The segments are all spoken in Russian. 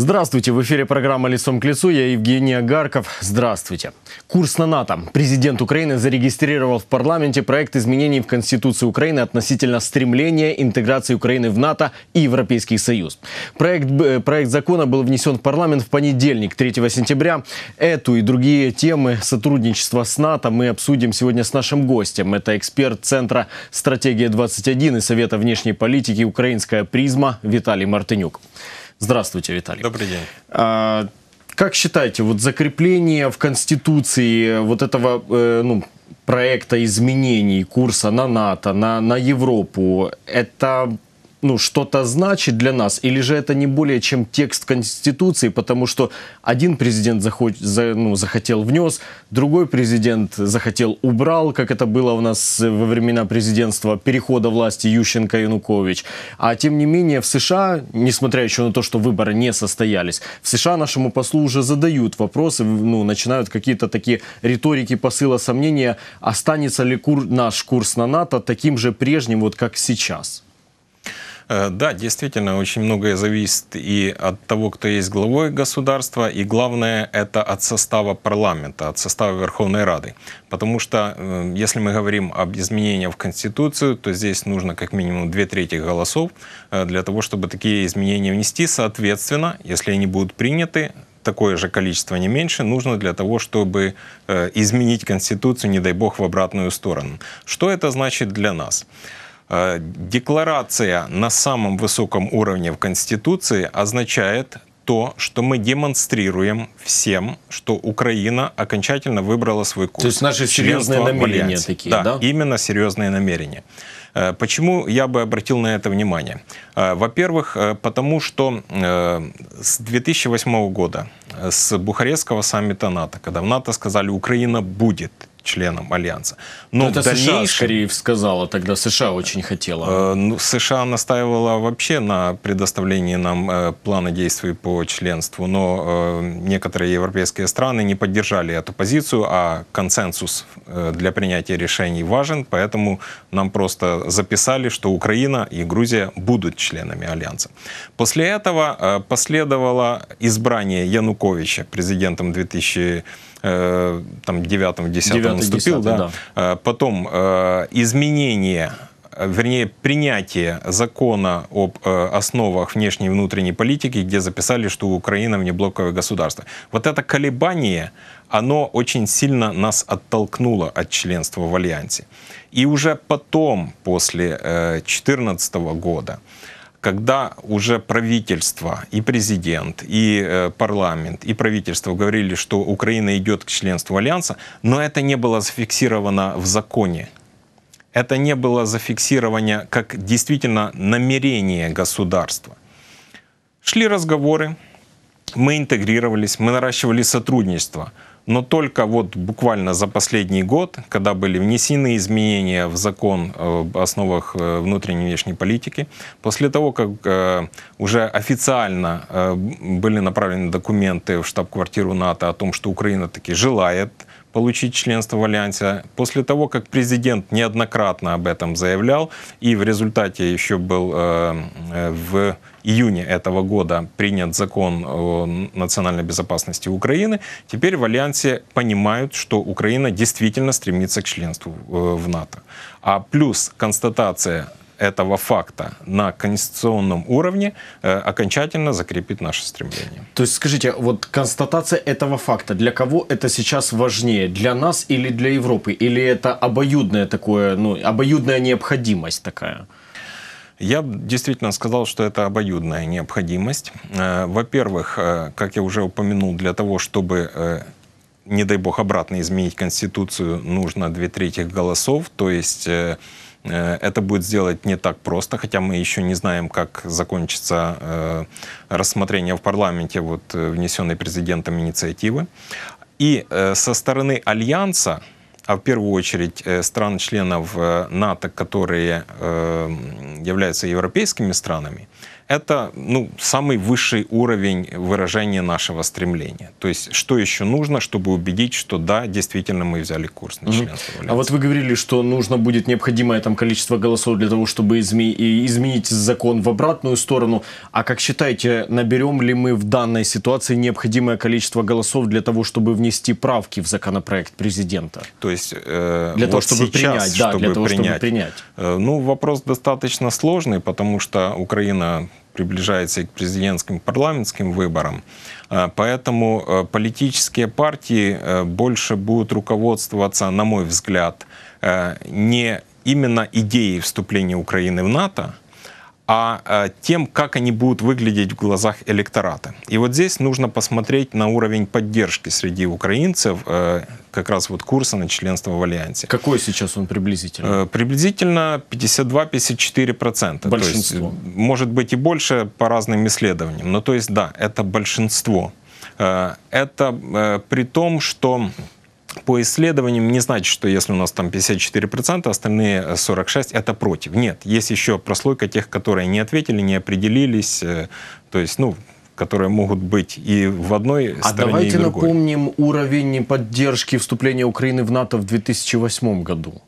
Здравствуйте, в эфире программа «Лицом к лицу». Я Евгений Агарков. Здравствуйте. Курс на НАТО. Президент Украины зарегистрировал в парламенте проект изменений в Конституции Украины относительно стремления интеграции Украины в НАТО и Европейский Союз. Проект, э, проект закона был внесен в парламент в понедельник, 3 сентября. Эту и другие темы сотрудничества с НАТО мы обсудим сегодня с нашим гостем. Это эксперт Центра «Стратегия-21» и Совета внешней политики «Украинская призма» Виталий Мартынюк. Здравствуйте, Виталий. Добрый день. А, как считаете, вот закрепление в Конституции вот этого э, ну, проекта изменений курса на НАТО, на, на Европу, это ну, что-то значит для нас, или же это не более чем текст Конституции, потому что один президент захоч, за, ну, захотел внес, другой президент захотел убрал, как это было у нас во времена президентства перехода власти Ющенко и Янукович. А тем не менее в США, несмотря еще на то, что выборы не состоялись, в США нашему послу уже задают вопросы, ну, начинают какие-то такие риторики посыла сомнения, останется ли кур, наш курс на НАТО таким же прежним, вот как сейчас. Э, да, действительно, очень многое зависит и от того, кто есть главой государства, и главное это от состава парламента, от состава Верховной Рады. Потому что, э, если мы говорим об изменениях в Конституцию, то здесь нужно как минимум две трети голосов э, для того, чтобы такие изменения внести. Соответственно, если они будут приняты, такое же количество, не меньше, нужно для того, чтобы изменить Конституцию, не дай бог, в обратную сторону. Что это значит для нас? Э, декларация на самом высоком уровне в Конституции означает то, что мы демонстрируем всем, что Украина окончательно выбрала свой курс. То есть наши серьезные намерения такие, да, да? Именно серьезные намерения. Э, почему я бы обратил на это внимание? Э, во-первых, потому что с 2008 года, с Бухарестского саммита НАТО, когда в НАТО сказали, Украина будет, членом альянса. Ну, но, это дальнейшем, США скорее сказала тогда США очень хотела. Э, ну, США настаивала вообще на предоставлении нам э, плана действий по членству, но э, некоторые европейские страны не поддержали эту позицию, а консенсус э, для принятия решений важен, поэтому нам просто записали, что Украина и Грузия будут членами альянса. После этого э, последовало избрание Януковича президентом 2000 Э, там, девятом-десятом наступил. да. Да. Э, потом э, изменение вернее, принятие закона об э, основах внешней и внутренней политики, где записали, что Украина внеблоковое государство. Вот это колебание, оно очень сильно нас оттолкнуло от членства в Альянсе. И уже потом, после 2014 э, года, когда уже правительство и президент, и э, парламент, и правительство говорили, что Украина идет к членству Альянса, но это не было зафиксировано в законе. Это не было зафиксировано как действительно намерение государства. Шли разговоры, мы интегрировались, мы наращивали сотрудничество. Но только вот буквально за последний год, когда были внесены изменения в закон э, об основах э, внутренней и внешней политики, после того, как э, уже официально были направлены документы в штаб-квартиру НАТО о том, что Украина таки желает получить членство в Альянсе. После того, как президент неоднократно об этом заявлял, и в результате еще был в Июня этого года принят закон о национальной безопасности Украины. Теперь в Альянсе понимают, что Украина действительно стремится к членству э, в НАТО. А плюс констатация этого факта на конституционном уровне э, окончательно закрепит наше стремление. То есть скажите, вот констатация этого факта, для кого это сейчас важнее? Для нас или для Европы? Или это обоюдная такое, ну, обоюдная необходимость такая? Я действительно сказал, что это обоюдная необходимость. Э, во-первых, э, как я уже упомянул, для того, чтобы э, не дай бог, обратно изменить Конституцию, нужно две трети голосов. То есть это будет сделать не так просто, хотя мы еще не знаем, как закончится рассмотрение в парламенте вот, внесенной президентом инициативы. И со стороны Альянса, а в первую очередь стран-членов НАТО, которые являются европейскими странами, это ну, самый высший уровень выражения нашего стремления. То есть, что еще нужно, чтобы убедить, что да, действительно мы взяли курс на членство в Альянсе. А вот вы говорили, что нужно будет необходимое там количество голосов для того, чтобы изме- изменить закон в обратную сторону. А как считаете, наберем ли мы в данной ситуации необходимое количество голосов для того, чтобы внести правки в законопроект президента? То есть, э, для вот того, чтобы сейчас, принять, да, чтобы для того, принять. чтобы принять. Э, ну, вопрос достаточно сложный, потому что Украина приближается и к президентским и парламентским выборам. А, поэтому э, политические партии э, больше будут руководствоваться, на мой взгляд, э, не именно идеей вступления Украины в НАТО, а, а тем, как они будут выглядеть в глазах электората. И вот здесь нужно посмотреть на уровень поддержки среди украинцев э, как раз вот курса на членство в Альянсе. Какой сейчас он приблизительно? Э, приблизительно 52-54%. Большинство. есть, э, может быть и больше по разным исследованиям. Но ну, то есть да, это большинство. Это при том, что по исследованиям не значит, что если у нас там 54%, остальные 46% это против. Нет, есть еще прослойка тех, которые не ответили, не определились, э, то есть, ну, которые могут быть и в одной а стороне, давайте и другой. напомним уровень поддержки вступления Украины в НАТО в 2008 году.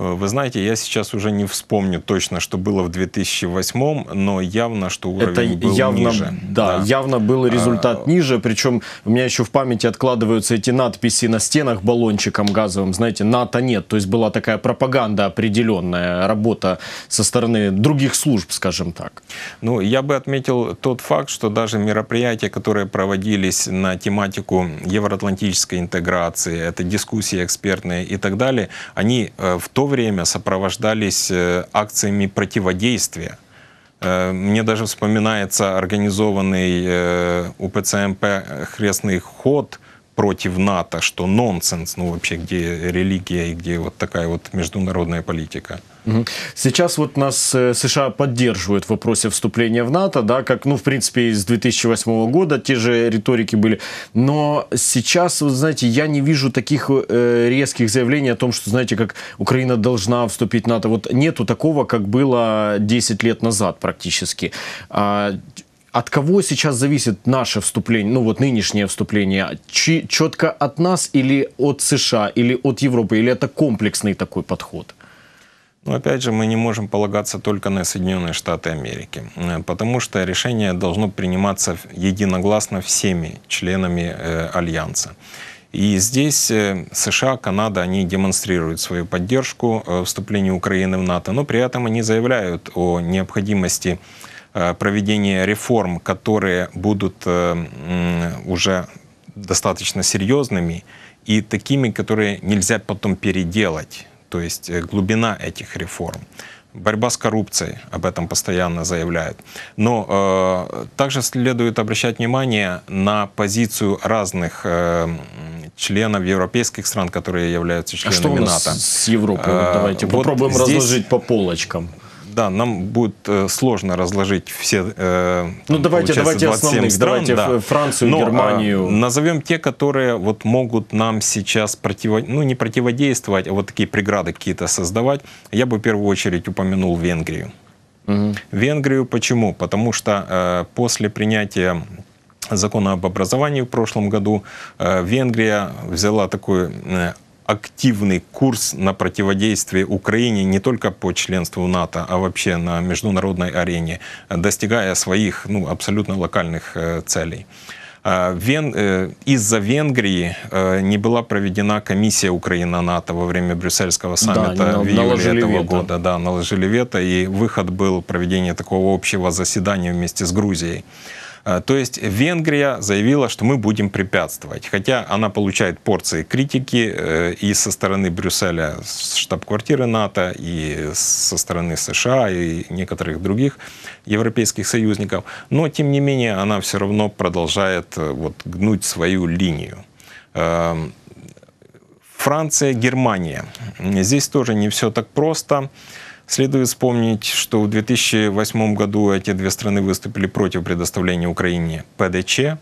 Э, вы знаете, я сейчас уже не вспомню точно, что было в 2008, но явно, что уровень Это был явно, ниже. Да, да, явно был а, результат а... ниже, причем у меня еще в памяти откладываются эти надписи на стенах баллончиком газовым, знаете, НАТО нет, то есть была такая пропаганда определенная, работа со стороны других служб, скажем так. Ну, я бы отметил тот факт, что даже мероприятия, которые проводились на тематику евроатлантической интеграции, это дискуссии экспертные и так далее, они э, в то время сопровождались э, акциями противодействия. Э, мне даже вспоминается организованный э, УПЦМП «Хрестный ход», против НАТО, что нонсенс, ну вообще, где религия и где вот такая вот международная политика. Сейчас вот нас э, США поддерживают в вопросе вступления в НАТО, да, как, ну, в принципе, с 2008 года те же риторики были. Но сейчас, вот, знаете, я не вижу таких э, резких заявлений о том, что, знаете, как Украина должна вступить в НАТО. Вот нету такого, как было 10 лет назад практически. А, от кого сейчас зависит наше вступление, ну вот нынешнее вступление? Чи, четко от нас или от США, или от Европы, или это комплексный такой подход? Но ну, опять же, мы не можем полагаться только на Соединенные Штаты Америки, э, потому что решение должно приниматься единогласно всеми членами э, Альянса. И здесь э, США, Канада, они демонстрируют свою поддержку э, вступлению Украины в НАТО, но при этом они заявляют о необходимости Э, проведение реформ, которые будут э, уже достаточно серьезными и такими, которые нельзя потом переделать, то есть э, глубина этих реформ. Борьба с коррупцией, об этом постоянно заявляют. Но э, также следует обращать внимание на позицию разных э, членов европейских стран, которые являются членами а что у нас НАТО. С Европой, вот давайте а, попробуем здесь, разложить по полочкам да, нам будет э, сложно разложить все. Э, ну давайте, давайте основных, стран, давайте да. Францию, Но, а, Германию. А, назовем те, которые вот могут нам сейчас противо, ну не противодействовать, а вот такие преграды какие-то создавать. Я бы в первую очередь упомянул Венгрию. Угу. Венгрию почему? Потому что э, после принятия закона об образовании в прошлом году э, Венгрия взяла такую э, активный курс на противодействие Украине не только по членству НАТО, а вообще на международной арене, достигая своих ну, абсолютно локальных э, целей. А, Вен... Э, из-за Венгрии э, не была проведена комиссия Украина-НАТО во время брюссельского саммита да, в июле этого вето. года. Да, наложили вето, и выход был проведение такого общего заседания вместе с Грузией. А, то есть Венгрия заявила, что мы будем препятствовать, хотя она получает порции критики э, и со стороны Брюсселя, штаб-квартиры НАТО, и со стороны США, и некоторых других европейских союзников. Но, тем не менее, она все равно продолжает э, вот, гнуть свою линию. Э, Франция, Германия. Здесь тоже не все так просто. Следует вспомнить, что в 2008 году эти две страны выступили против предоставления Украине ПДЧ. Э,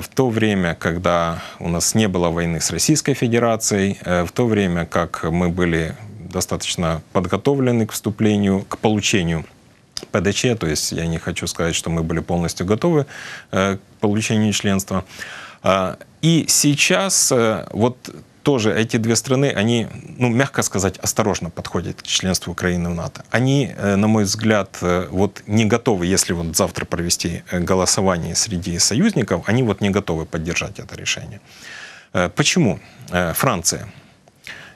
в то время, когда у нас не было войны с Российской Федерацией, э, в то время, как мы были достаточно подготовлены к вступлению, к получению ПДЧ, то есть я не хочу сказать, что мы были полностью готовы э, к получению членства. И сейчас вот тоже эти две страны, они, ну, мягко сказать, осторожно подходят к членству Украины в НАТО. Они, э, на мой взгляд, э, вот не готовы, если вот завтра провести э, голосование среди союзников, они вот не готовы поддержать это решение. Почему? Франция.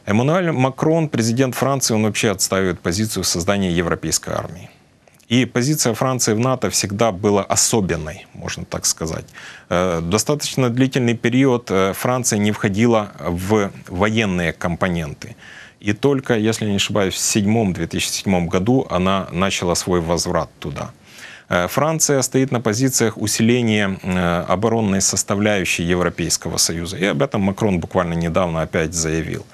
Эммануэль Макрон, президент Франции, он вообще отстаивает позицию создания европейской армии. И позиция Франции в НАТО всегда была особенной, можно так сказать. Э, достаточно длительный период э, Франция не входила в военные компоненты. И только, если не ошибаюсь, в 2007-2007 году она начала свой возврат туда. Э, Франция стоит на позициях усиления оборонной составляющей Европейского Союза. И об этом Макрон буквально недавно опять заявил.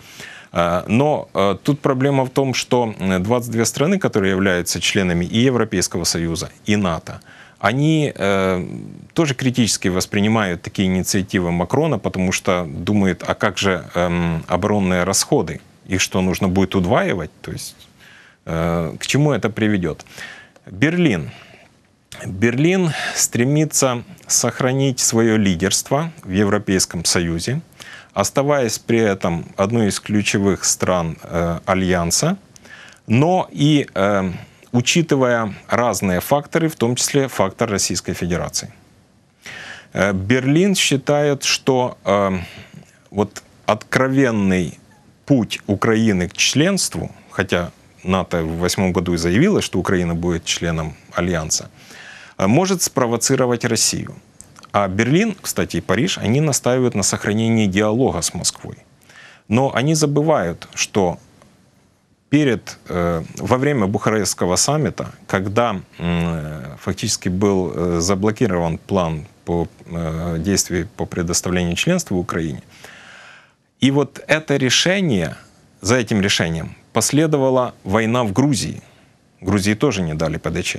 Э, но э, тут проблема в том, что 22 э, страны, которые являются членами и Европейского Союза, и НАТО, они э, тоже критически воспринимают такие инициативы Макрона, потому что думают, а как же э, оборонные расходы? Их что, нужно будет удваивать? То есть э, к чему это приведет? Берлин. Берлин стремится сохранить свое лидерство в Европейском Союзе оставаясь при этом одной из ключевых стран э, Альянса, но и э, учитывая разные факторы, в том числе фактор Российской Федерации. Э, Берлин считает, что э, вот откровенный путь Украины к членству, хотя НАТО в восьмом году и заявила, что Украина будет членом Альянса, э, может спровоцировать Россию. А Берлин, кстати, и Париж, они настаивают на сохранении диалога с Москвой. Но они забывают, что перед, э, во время Бухарестского саммита, когда э, фактически был э, заблокирован план по э, действий по предоставлению членства Украине, и вот это решение, за этим решением последовала война в Грузии. Грузии тоже не дали ПДЧ.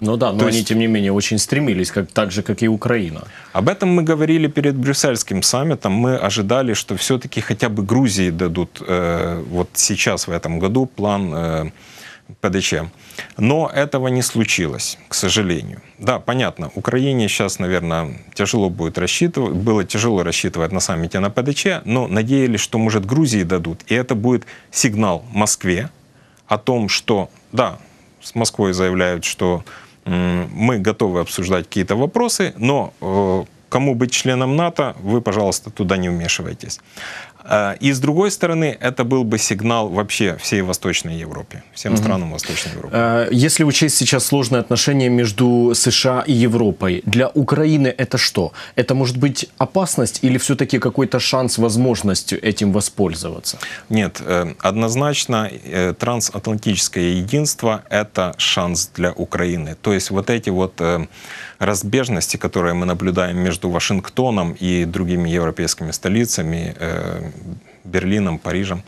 Ну да, но То они, есть... тем не менее, очень стремились, как, так же, как и Украина. Об этом мы говорили перед брюссельским саммитом. Мы ожидали, что все-таки хотя бы Грузии дадут э, вот сейчас, в этом году, план э, ПДЧ. Но этого не случилось, к сожалению. Да, понятно, Украине сейчас, наверное, тяжело будет рассчитывать, было тяжело рассчитывать на саммите на ПДЧ, но надеялись, что, может, Грузии дадут. И это будет сигнал Москве о том, что, да, с Москвой заявляют, что мы готовы обсуждать какие-то вопросы, но э, кому быть членом НАТО, вы, пожалуйста, туда не вмешивайтесь. А, и с другой стороны, это был бы сигнал вообще всей Восточной Европе, всем угу. странам Восточной Европы. А, если учесть сейчас сложные отношения между США и Европой, для Украины это что? Это может быть опасность или все-таки какой-то шанс, возможность этим воспользоваться? Нет, э, однозначно э, трансатлантическое единство – это шанс для Украины. То есть вот эти вот э, разбежности, которые мы наблюдаем между Вашингтоном и другими европейскими столицами, Берлином, Парижем,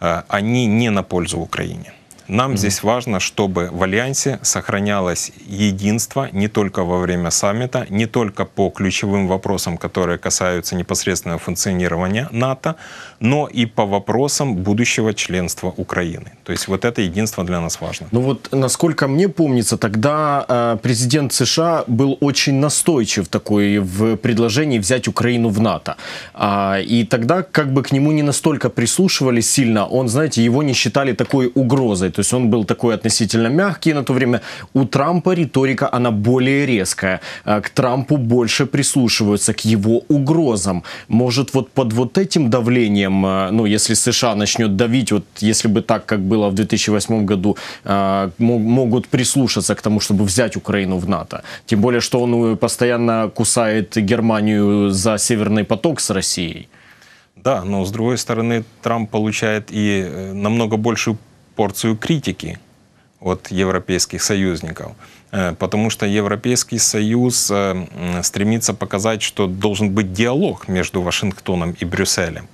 э, они не на пользу Украине. Нам mm здесь важно, чтобы в Альянсе сохранялось единство не только во время саммита, не только по ключевым вопросам, которые касаются непосредственного функционирования НАТО, но и по вопросам будущего членства Украины. То есть вот это единство для нас важно. Ну вот, насколько мне помнится, тогда э, президент США был очень настойчив такой в предложении взять Украину в НАТО. А, и тогда как бы к нему не настолько прислушивались сильно, он, знаете, его не считали такой угрозой. То есть он был такой относительно мягкий на то время. У Трампа риторика, она более резкая. Э, к Трампу больше прислушиваются, к его угрозам. Может, вот под вот этим давлением, э, ну, если США начнет давить, вот если бы так, как было в 2008 году, э, могут прислушаться к тому, чтобы взять Украину в НАТО. Тем более, что он постоянно кусает Германию за Северный поток с Россией. Да, но с другой стороны, Трамп получает и намного большую порцию критики от европейских союзников. Э, потому что Европейский Союз э, стремится показать, что должен быть диалог между Вашингтоном и Брюсселем,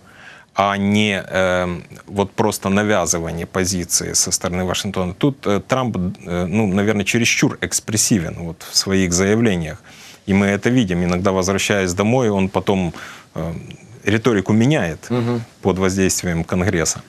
а не э, вот просто навязывание позиции со стороны Вашингтона. Тут Трамп, ну, наверное, чересчур экспрессивен вот в своих заявлениях. И мы это видим. Иногда, возвращаясь домой, он потом риторику меняет угу. под воздействием Конгресса.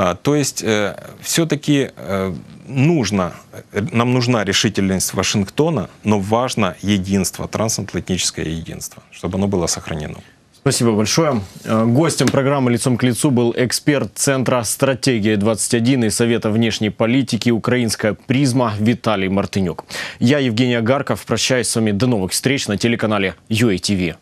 А, то есть э, все-таки э, нужно, э, нам нужна решительность Вашингтона, но важно единство, трансатлантическое единство, чтобы оно было сохранено. Спасибо большое. Гостем программы «Лицом к лицу» был эксперт Центра стратегии 21 и Совета внешней политики «Украинская призма» Виталий Мартынюк. Я Евгений Агарков. Прощаюсь с вами до новых встреч на телеканале UATV.